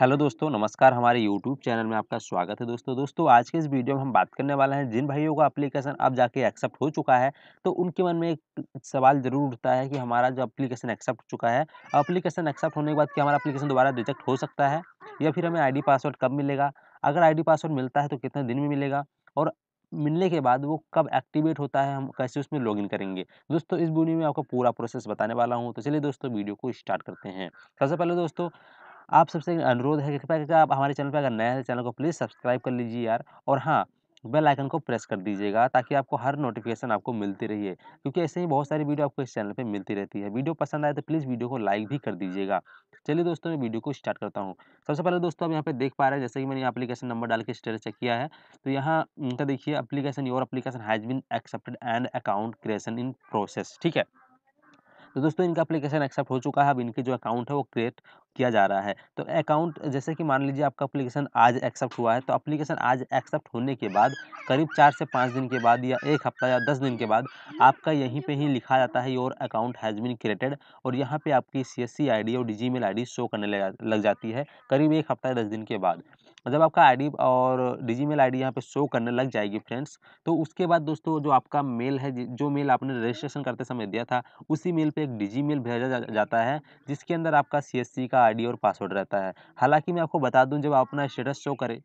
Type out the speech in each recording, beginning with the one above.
hello दोस्तों नमस्कार हमारे यूट्यूब चैनल में आपका स्वागत है दोस्तों दोस्तों आज के इस वीडियो में हम बात करने वाले हैं जिन भाइयों का एप्लीकेशन अब जाके एक्सेप्ट हो चुका है तो उनके मन में एक सवाल जरूर उठता है कि हमारा जो एप्लीकेशन एक्सेप्ट हो चुका है एप्लीकेशन एक्सेप्ट होने के बाद क्या हमारा अप्लीकेशन दोबारा रिजेक्ट हो सकता है या फिर हमें आई पासवर्ड कब मिलेगा अगर आई पासवर्ड मिलता है तो कितने दिन में मिलेगा और मिलने के बाद वो कब एक्टिवेट होता है हम कैसे उसमें लॉगिन करेंगे दोस्तों इस वीडियो में आपको पूरा प्रोसेस बताने वाला हूँ तो चलिए दोस्तों वीडियो को स्टार्ट करते हैं सबसे पहले दोस्तों आप सबसे अनुरोध है कि आप हमारे चैनल पर अगर नया है तो चैनल को प्लीज़ सब्सक्राइब कर लीजिए यार और हाँ बेल आइकन को प्रेस कर दीजिएगा ताकि आपको हर नोटिफिकेशन आपको मिलती रहिए क्योंकि ऐसे ही बहुत सारी वीडियो आपको इस चैनल पे मिलती रहती है वीडियो पसंद आए तो प्लीज़ वीडियो को लाइक भी कर दीजिएगा चलिए दोस्तों मैं वीडियो को स्टार्ट करता हूँ सबसे पहले दोस्तों आप यहाँ पे देख पा रहे हैं जैसे कि मैंने अपलीकेशन नंबर डाल के स्टेटस चेक किया है तो यहाँ उनका देखिए application your application has been accepted and account creation in process ठीक है तो दोस्तों इनका अपलीकेशन एक्सेप्ट हो चुका है अब इनके जो अकाउंट है वो क्रिएट किया जा रहा है तो अकाउंट जैसे कि मान लीजिए आपका अप्लीकेशन आज एक्सेप्ट हुआ है तो अप्लीकेशन आज एक्सेप्ट होने के बाद करीब चार से पाँच दिन के बाद या एक हफ्ता या दस दिन के बाद आपका यहीं पे ही लिखा जाता है your account has been created और यहाँ पे आपकी सी एस और डी आईडी शो करने लग जाती है करीब एक हफ्ता या दस दिन के बाद जब आपका आई और डीजीमेल आईडी यहाँ पे शो करने लग जाएगी फ्रेंड्स तो उसके बाद दोस्तों जो आपका मेल है जो मेल आपने रजिस्ट्रेशन करते समय दिया था उसी मेल पर एक मेल भेजा जाता है जिसके अंदर आपका सी का आपका आईडी और पासवर्ड रहता है हालांकि मैं आपको बता दूं जब आप अपना स्टेटस शो करें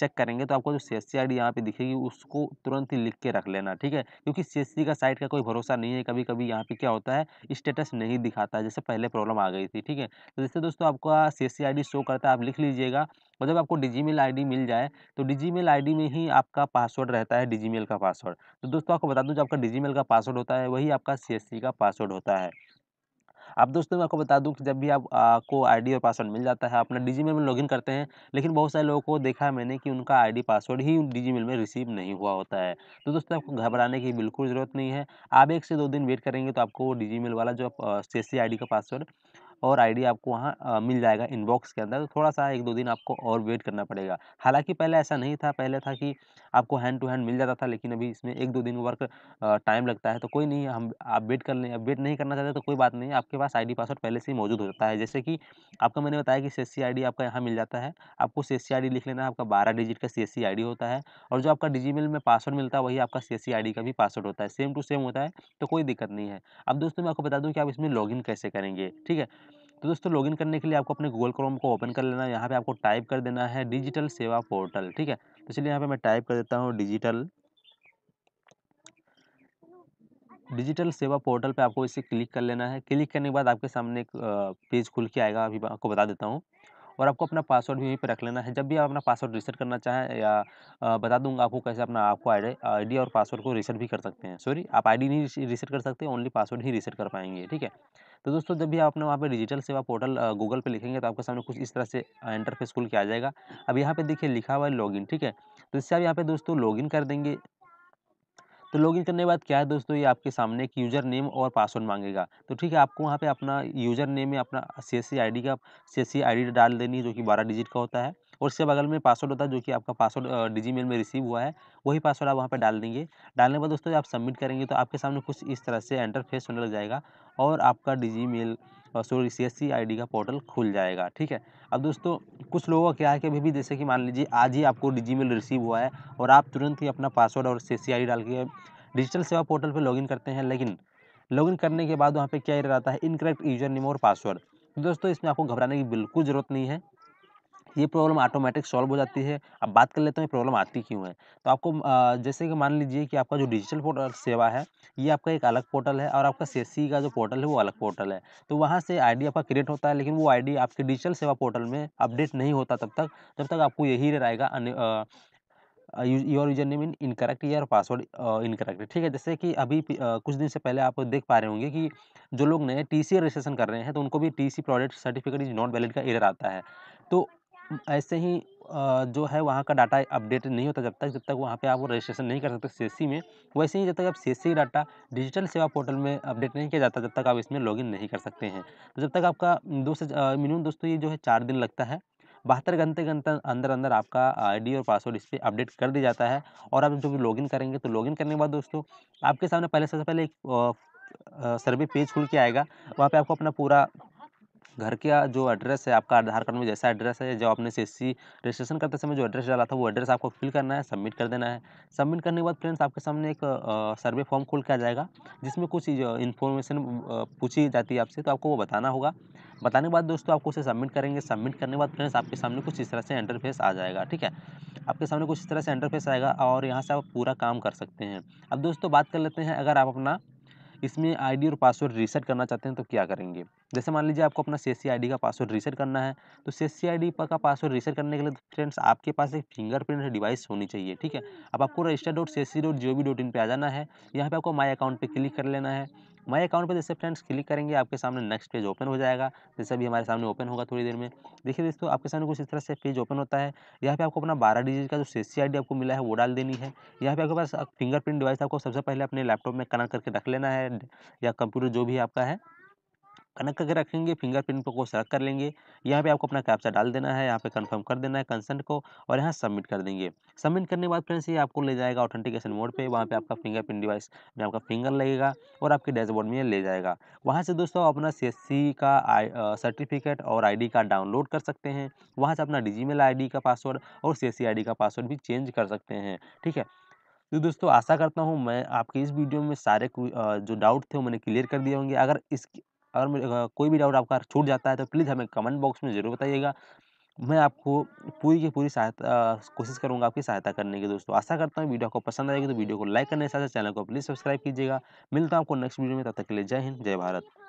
चेक करेंगे तो आपको जो C S C I D यहाँ पर दिखेगी उसको तुरंत ही लिख के रख लेना ठीक है क्योंकि सी एस सी का साइट का कोई भरोसा नहीं है कभी कभी यहाँ पर क्या होता है स्टेटस नहीं दिखाता है जैसे पहले प्रॉब्लम आ गई थी ठीक है तो जैसे दोस्तों आपका C S C I D show करता है आप लिख लीजिएगा और जब आपको आई डी मिल जाए तो आई डी में ही आपका पासवर्ड रहता है मेल का पासवर्ड तो दोस्तों आपको बता दूँ जो आपका मेल का पासवर्ड होता है वही आपका सी का पासवर्ड होता है आप दोस्तों मैं आपको बता दूँ कि जब भी आपको आई और पासवर्ड मिल जाता है अपना मेल में लॉगिन करते हैं लेकिन बहुत सारे लोगों को देखा है मैंने कि उनका आई पासवर्ड ही डी मेल में रिसीव नहीं हुआ होता है तो दोस्तों आपको घबराने की बिल्कुल ज़रूरत नहीं है आप एक से दो दिन वेट करेंगे तो आपको मेल वाला जो सी एस का पासवर्ड और आईडी आपको वहाँ मिल जाएगा इनबॉक्स के अंदर तो थोड़ा सा एक दो दिन आपको और वेट करना पड़ेगा हालांकि पहले ऐसा नहीं था पहले था कि आपको हैंड टू हैंड मिल जाता था लेकिन अभी इसमें एक दो दिन वर्क टाइम लगता है तो कोई नहीं हम आप वेट कर लें वेट नहीं करना चाहते तो कोई बात नहीं आपके पास आई पासवर्ड पहले से ही मौजूद हो जाता है जैसे कि आपका मैंने बताया कि सी एस आपका यहाँ मिल जाता है आपको सी एस लिख लेना आपका बारह डिजिट का सी एस होता है और जो आपका डिजी में पासवर्ड मिलता है वही आपका सी एस का भी पासवर्ड होता है सेम टू सेम होता है तो कोई दिक्कत नहीं है अब दोस्तों मैं आपको बता दूँ कि आप इसमें लॉग कैसे करेंगे ठीक है तो दोस्तों लॉगिन करने के लिए आपको अपने गूगल क्रोम को ओपन कर लेना है यहाँ पे आपको टाइप कर देना है डिजिटल सेवा पोर्टल ठीक है तो चलिए यहाँ पे मैं टाइप कर देता हूँ डिजिटल डिजिटल सेवा पोर्टल पे आपको इसे क्लिक कर लेना है क्लिक करने के बाद आपके सामने एक पेज खुल के आएगा अभी आपको बता देता हूँ और आपको अपना पासवर्ड भी वहीं पर रख लेना है जब भी आप अपना पासवर्ड रिसेट करना चाहें या बता दूंगा आपको कैसे अपना आपको आईडी और पासवर्ड को रिसेट भी कर सकते हैं सॉरी आप आईडी नहीं रिसेट कर सकते ओनली पासवर्ड ही रिसेट कर पाएंगे ठीक है तो दोस्तों जब भी आप अपने वहाँ पर डिजिटल सेवा पोर्टल गूगल पे लिखेंगे तो आपके सामने कुछ इस तरह से इंटरफेस खुल के आ जाएगा अब यहाँ पे देखिए लिखा हुआ है लॉगिन ठीक है तो इससे आप यहाँ पे दोस्तों लॉगिन कर देंगे तो लॉगिन करने के बाद क्या है दोस्तों ये आपके सामने एक यूज़र नेम और पासवर्ड मांगेगा तो ठीक है आपको वहाँ पे अपना यूज़र नेम या अपना सी एस सी आई डी का सी एस सी आई डी डाल देनी है जो कि बारह डिजिट का होता है और इसके बगल में पासवर्ड होता है जो कि आपका पासवर्ड डिजी मेल में रिसीव हुआ है वही पासवर्ड आप वहाँ पर डाल देंगे डालने के बाद दोस्तों आप सबमिट करेंगे तो आपके सामने कुछ इस तरह से इंटरफेस होने लग जाएगा और आपका digi mail sorry C S का पोर्टल खुल जाएगा ठीक है अब दोस्तों कुछ लोगों का क्या है कि अभी भी जैसे कि मान लीजिए आज ही आपको डिजी मेल रिसीव हुआ है और आप तुरंत ही अपना पासवर्ड और सी एस डाल के डिजिटल सेवा पोर्टल पर लॉगिन करते हैं लेकिन लॉगिन करने के बाद वहाँ पे क्या रहता है इनकरेक्ट यूजर नेम और पासवर्ड तो दोस्तों इसमें आपको घबराने की बिल्कुल ज़रूरत नहीं है ये प्रॉब्लम ऑटोमेटिक सॉल्व हो जाती है अब बात कर लेते हैं प्रॉब्लम आती क्यों है तो आपको जैसे कि मान लीजिए कि आपका जो डिजिटल पोर्टल सेवा है ये आपका एक अलग पोर्टल है और आपका सी का जो पोर्टल है वो अलग पोर्टल है तो वहाँ से आईडी आपका क्रिएट होता है लेकिन वो आईडी आपके डिजिटल सेवा पोर्टल में अपडेट नहीं होता तब तक जब तक आपको यही रहेगा your user name in incorrect या पासवर्ड इनकरेक्ट ठीक है जैसे कि अभी uh, कुछ दिन से पहले आप देख पा रहे होंगे कि जो लोग नए टी सी रजिस्ट्रेशन कर रहे हैं तो उनको भी T C product certificate is not valid का एरर आता है तो ऐसे ही जो है वहाँ का डाटा अपडेट नहीं होता जब तक जब तक वहाँ पे आप वो रजिस्ट्रेशन नहीं कर सकते सी में वैसे ही जब तक आप C data digital Seva portal में अपडेट नहीं किया जाता जब तक आप इसमें लॉगिन नहीं कर सकते हैं तो जब तक आपका दो से मिनिमम दोस्तों ये जो है चार दिन लगता है बहत्तर घंटे के अंदर अंदर आपका आईडी और पासवर्ड इस पर अपडेट कर दिया जाता है और आप जब लॉगिन करेंगे तो लॉगिन करने के बाद दोस्तों आपके सामने पहले सबसे पहले एक सर्वे पेज खुल के आएगा वहाँ पे आपको अपना पूरा घर का जो एड्रेस है आपका आधार कार्ड में जैसा एड्रेस है जो आपने सी रजिस्ट्रेशन करते समय जो एड्रेस डाला था वो एड्रेस आपको फिल करना है सबमिट कर देना है सबमिट करने के बाद फ्रेंड्स आपके सामने एक सर्वे फॉर्म खोल किया जाएगा जिसमें कुछ इन्फॉर्मेशन पूछी जाती है आपसे तो आपको वो बताना होगा बताने के बाद दोस्तों आपको उसे सबमिट करेंगे सबमिट करने के बाद फ्रेंड्स आपके सामने कुछ इस तरह से इंटरफेस आ जाएगा ठीक है आपके सामने कुछ इस तरह से इंटरफेस आएगा और यहाँ से आप पूरा काम कर सकते हैं अब दोस्तों बात कर लेते हैं अगर आप अपना इसमें आईडी और पासवर्ड रीसेट करना चाहते हैं तो क्या करेंगे जैसे मान लीजिए आपको अपना सी आई का पासवर्ड रीसेट करना है तो सी आई का पासवर्ड रीसेट करने के लिए फ्रेंड्स आपके पास एक फिंगरप्रिंट डिवाइस होनी चाहिए ठीक है अब आपको register dot C C dot G O V dot in पर आ जाना है यहाँ पे आपको माई अकाउंट पे क्लिक कर लेना है माई अकाउंट पे जैसे फ्रेंड्स क्लिक करेंगे आपके सामने नेक्स्ट पेज ओपन हो जाएगा जैसे अभी हमारे सामने ओपन होगा थोड़ी देर में देखिए दोस्तों आपके सामने कुछ इस तरह से पेज ओपन होता है यहाँ पे आपको अपना बारह डिजिट का जो सी सी आपको मिला है वो डाल देनी है यहाँ पे आपके पास फिंगरप्रिंट डिवाइस आपको सबसे पहले अपने लैपटॉप में कनेक्ट करके रख लेना है या कंप्यूटर जो भी आपका है कनेक्ट करके रखेंगे फिंगरप्रिंट को सेलेक्ट कर लेंगे यहाँ पे आपको अपना कैप्चा डाल देना है यहाँ पे कंफर्म कर देना है कंसेंट को और यहाँ सबमिट कर देंगे सबमिट करने के बाद फ्रेंड्स ये आपको ले जाएगा ऑथेंटिकेशन मोड पे वहाँ पे आपका फिंगरप्रिंट डिवाइस में आपका फिंगर लगेगा और आपके डैशबोर्ड में ले जाएगा वहाँ से दोस्तों अपना सी का सर्टिफिकेट और आई कार्ड डाउनलोड कर सकते हैं वहाँ से अपना डिजीमेल आई का पासवर्ड और सी एस का पासवर्ड भी चेंज कर सकते हैं ठीक है तो दोस्तों आशा करता हूँ मैं आपके इस वीडियो में सारे जो डाउट थे वो मैंने क्लियर कर दिए होंगे अगर इस अगर मुझे कोई भी डाउट आपका छूट जाता है तो प्लीज़ हमें कमेंट बॉक्स में ज़रूर बताइएगा मैं आपको पूरी की पूरी सहायता कोशिश करूंगा आपकी सहायता करने की दोस्तों आशा करता हूँ वीडियो को पसंद आएगी तो वीडियो को लाइक करने के साथ साथ चैनल को प्लीज़ सब्सक्राइब कीजिएगा मिलता हूँ आपको नेक्स्ट वीडियो में तब तक के लिए जय हिंद जय भारत